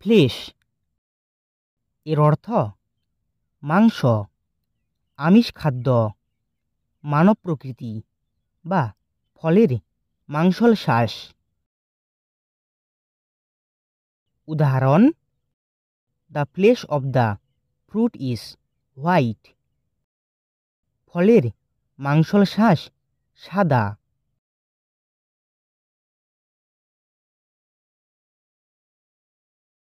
ফ্লিশ এর অর্থ মাংস আমিষ খাদ্য মানব প্রকৃতি বা ফলের মাংসল শ্বাস উদাহরণ the flesh of the fruit is white ফলের মাংসল শ্বাস সাদা